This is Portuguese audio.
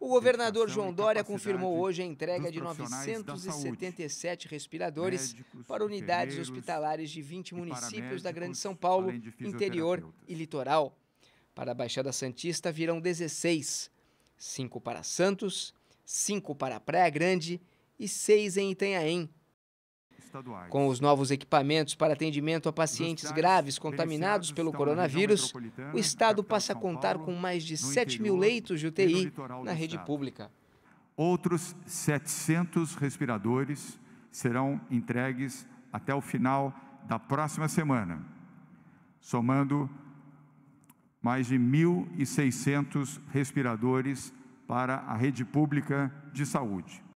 O governador João Dória confirmou hoje a entrega de 977 respiradores para unidades hospitalares de 20 municípios da Grande São Paulo, interior e litoral. Para a Baixada Santista virão 16, 5 para Santos, 5 para Praia Grande e 6 em Itanhaém. Com os novos equipamentos para atendimento a pacientes graves contaminados pelo coronavírus, o Estado passa a contar com mais de 7 mil leitos de UTI na rede pública. Outros 700 respiradores serão entregues até o final da próxima semana, somando mais de 1.600 respiradores para a rede pública de saúde.